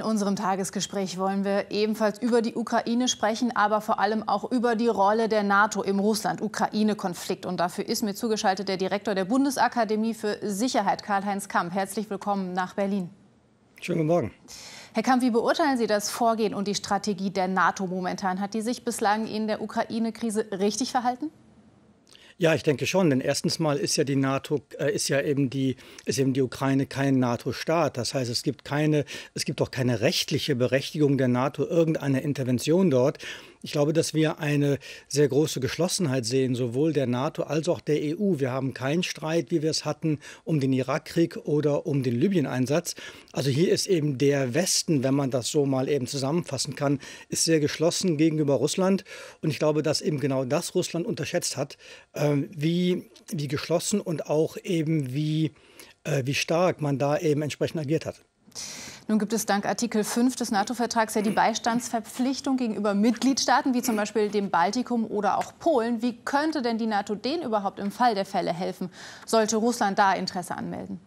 In unserem Tagesgespräch wollen wir ebenfalls über die Ukraine sprechen, aber vor allem auch über die Rolle der NATO im Russland-Ukraine-Konflikt. Und dafür ist mir zugeschaltet der Direktor der Bundesakademie für Sicherheit, Karl-Heinz Kamp. Herzlich willkommen nach Berlin. Schönen guten Morgen. Herr Kamp, wie beurteilen Sie das Vorgehen und die Strategie der NATO momentan? Hat die sich bislang in der Ukraine-Krise richtig verhalten? Ja, ich denke schon, denn erstens mal ist ja die NATO, äh, ist ja eben die, ist eben die Ukraine kein NATO-Staat. Das heißt, es gibt keine, es gibt auch keine rechtliche Berechtigung der NATO, irgendeiner Intervention dort. Ich glaube, dass wir eine sehr große Geschlossenheit sehen, sowohl der NATO als auch der EU. Wir haben keinen Streit, wie wir es hatten, um den Irakkrieg oder um den Libyen-Einsatz. Also hier ist eben der Westen, wenn man das so mal eben zusammenfassen kann, ist sehr geschlossen gegenüber Russland. Und ich glaube, dass eben genau das Russland unterschätzt hat, ähm, wie, wie geschlossen und auch eben wie, äh, wie stark man da eben entsprechend agiert hat. Nun gibt es dank Artikel 5 des NATO-Vertrags ja die Beistandsverpflichtung gegenüber Mitgliedstaaten wie zum Beispiel dem Baltikum oder auch Polen. Wie könnte denn die NATO denen überhaupt im Fall der Fälle helfen? Sollte Russland da Interesse anmelden?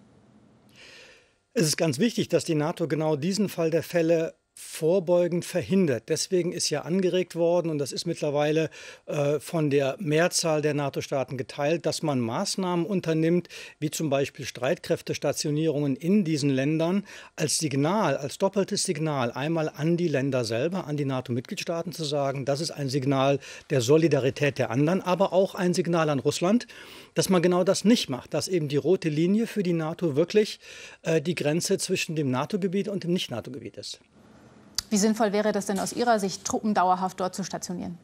Es ist ganz wichtig, dass die NATO genau diesen Fall der Fälle vorbeugend verhindert. Deswegen ist ja angeregt worden, und das ist mittlerweile äh, von der Mehrzahl der NATO-Staaten geteilt, dass man Maßnahmen unternimmt, wie zum Beispiel Streitkräftestationierungen in diesen Ländern, als Signal, als doppeltes Signal, einmal an die Länder selber, an die NATO-Mitgliedstaaten zu sagen, das ist ein Signal der Solidarität der anderen, aber auch ein Signal an Russland, dass man genau das nicht macht, dass eben die rote Linie für die NATO wirklich äh, die Grenze zwischen dem NATO-Gebiet und dem Nicht-NATO-Gebiet ist. Wie sinnvoll wäre das denn aus Ihrer Sicht, Truppen dauerhaft dort zu stationieren?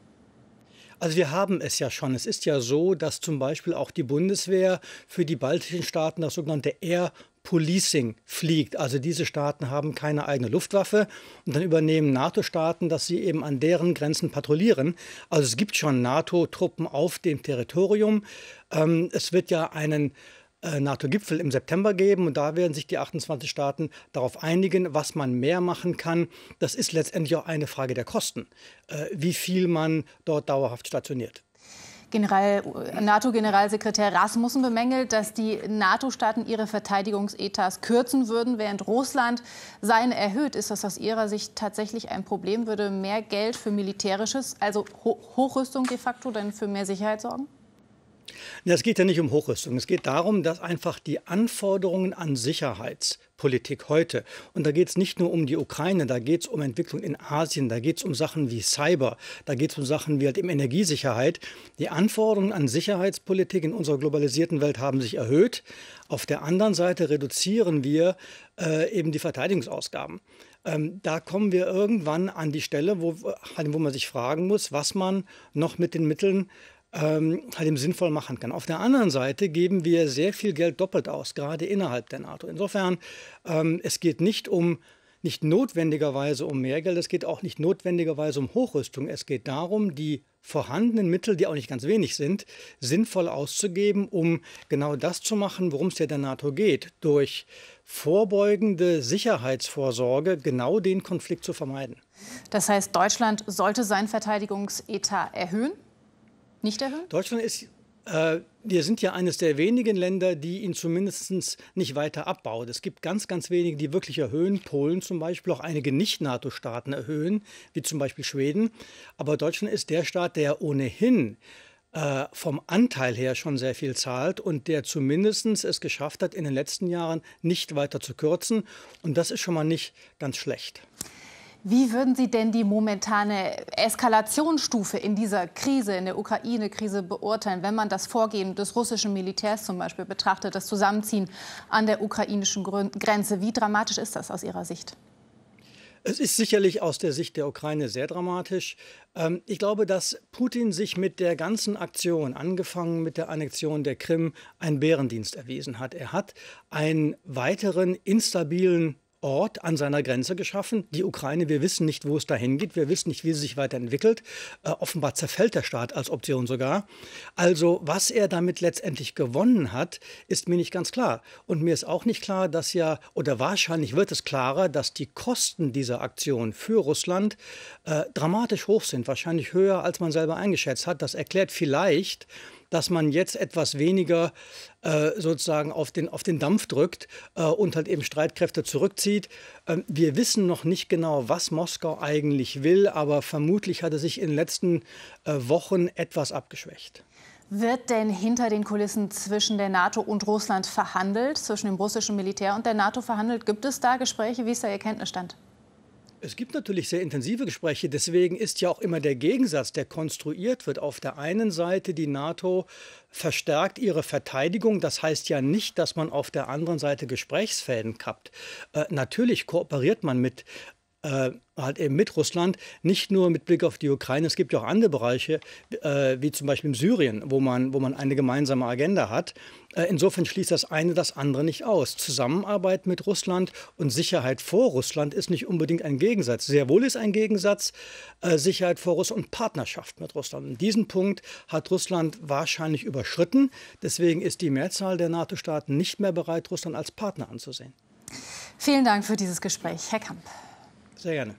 Also wir haben es ja schon. Es ist ja so, dass zum Beispiel auch die Bundeswehr für die baltischen Staaten das sogenannte Air Policing fliegt. Also diese Staaten haben keine eigene Luftwaffe und dann übernehmen NATO-Staaten, dass sie eben an deren Grenzen patrouillieren. Also es gibt schon NATO-Truppen auf dem Territorium. Ähm, es wird ja einen äh, NATO-Gipfel im September geben und da werden sich die 28 Staaten darauf einigen, was man mehr machen kann. Das ist letztendlich auch eine Frage der Kosten, äh, wie viel man dort dauerhaft stationiert. NATO-Generalsekretär Rasmussen bemängelt, dass die NATO-Staaten ihre Verteidigungsetats kürzen würden, während Russland seine erhöht. Ist das aus Ihrer Sicht tatsächlich ein Problem? Würde mehr Geld für militärisches, also Ho Hochrüstung de facto, denn für mehr Sicherheit sorgen? Es geht ja nicht um Hochrüstung. Es geht darum, dass einfach die Anforderungen an Sicherheitspolitik heute, und da geht es nicht nur um die Ukraine, da geht es um Entwicklung in Asien, da geht es um Sachen wie Cyber, da geht es um Sachen wie halt eben Energiesicherheit. Die Anforderungen an Sicherheitspolitik in unserer globalisierten Welt haben sich erhöht. Auf der anderen Seite reduzieren wir äh, eben die Verteidigungsausgaben. Ähm, da kommen wir irgendwann an die Stelle, wo, äh, wo man sich fragen muss, was man noch mit den Mitteln ähm, halt eben sinnvoll machen kann. Auf der anderen Seite geben wir sehr viel Geld doppelt aus, gerade innerhalb der NATO. Insofern, ähm, es geht nicht um nicht notwendigerweise um mehr Geld, es geht auch nicht notwendigerweise um Hochrüstung. Es geht darum, die vorhandenen Mittel, die auch nicht ganz wenig sind, sinnvoll auszugeben, um genau das zu machen, worum es ja der NATO geht, durch vorbeugende Sicherheitsvorsorge genau den Konflikt zu vermeiden. Das heißt, Deutschland sollte seinen Verteidigungsetat erhöhen? Nicht erhöhen? Deutschland ist äh, wir sind ja eines der wenigen Länder, die ihn zumindest nicht weiter abbaut. Es gibt ganz, ganz wenige, die wirklich erhöhen. Polen zum Beispiel, auch einige Nicht-NATO-Staaten erhöhen, wie zum Beispiel Schweden. Aber Deutschland ist der Staat, der ohnehin äh, vom Anteil her schon sehr viel zahlt und der zumindest es geschafft hat, in den letzten Jahren nicht weiter zu kürzen. Und das ist schon mal nicht ganz schlecht. Wie würden Sie denn die momentane Eskalationsstufe in dieser Krise, in der Ukraine-Krise beurteilen, wenn man das Vorgehen des russischen Militärs zum Beispiel betrachtet, das Zusammenziehen an der ukrainischen Grenze? Wie dramatisch ist das aus Ihrer Sicht? Es ist sicherlich aus der Sicht der Ukraine sehr dramatisch. Ähm, ich glaube, dass Putin sich mit der ganzen Aktion, angefangen mit der Annexion der Krim, einen Bärendienst erwiesen hat. Er hat einen weiteren instabilen Ort an seiner Grenze geschaffen. Die Ukraine, wir wissen nicht, wo es dahin geht, wir wissen nicht, wie sie sich weiterentwickelt. Äh, offenbar zerfällt der Staat als Option sogar. Also was er damit letztendlich gewonnen hat, ist mir nicht ganz klar. Und mir ist auch nicht klar, dass ja, oder wahrscheinlich wird es klarer, dass die Kosten dieser Aktion für Russland äh, dramatisch hoch sind, wahrscheinlich höher, als man selber eingeschätzt hat. Das erklärt vielleicht, dass man jetzt etwas weniger äh, sozusagen auf den, auf den Dampf drückt äh, und halt eben Streitkräfte zurückzieht. Ähm, wir wissen noch nicht genau, was Moskau eigentlich will, aber vermutlich hat er sich in den letzten äh, Wochen etwas abgeschwächt. Wird denn hinter den Kulissen zwischen der NATO und Russland verhandelt, zwischen dem russischen Militär und der NATO verhandelt? Gibt es da Gespräche? Wie ist da Ihr Kenntnisstand? Es gibt natürlich sehr intensive Gespräche. Deswegen ist ja auch immer der Gegensatz, der konstruiert wird. Auf der einen Seite die NATO verstärkt ihre Verteidigung. Das heißt ja nicht, dass man auf der anderen Seite Gesprächsfäden kappt. Äh, natürlich kooperiert man mit äh, halt eben mit Russland, nicht nur mit Blick auf die Ukraine. Es gibt ja auch andere Bereiche, äh, wie zum Beispiel in Syrien, wo man, wo man eine gemeinsame Agenda hat. Äh, insofern schließt das eine das andere nicht aus. Zusammenarbeit mit Russland und Sicherheit vor Russland ist nicht unbedingt ein Gegensatz. Sehr wohl ist ein Gegensatz äh, Sicherheit vor Russland und Partnerschaft mit Russland. Und diesen Punkt hat Russland wahrscheinlich überschritten. Deswegen ist die Mehrzahl der NATO-Staaten nicht mehr bereit, Russland als Partner anzusehen. Vielen Dank für dieses Gespräch, Herr Kamp. Så är